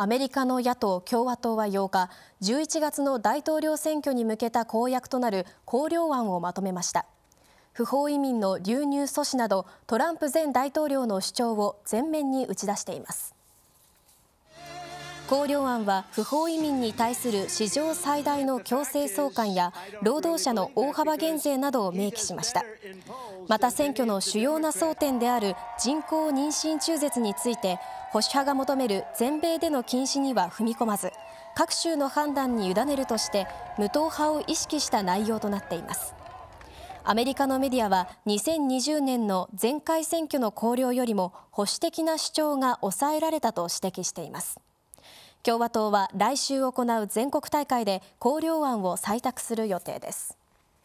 アメリカの野党・共和党は8日11月の大統領選挙に向けた公約となる綱領案をまとめました不法移民の流入阻止などトランプ前大統領の主張を前面に打ち出しています綱領案は不法移民に対する史上最大の強制送還や労働者の大幅減税などを明記しましたまた選挙の主要な争点である人工妊娠中絶について保守派が求める全米での禁止には踏み込まず各州の判断に委ねるとして無党派を意識した内容となっていますアメリカのメディアは2020年の前回選挙の綱領よりも保守的な主張が抑えられたと指摘しています。共和党は来週行う全国大会で綱領案を採択する予定です。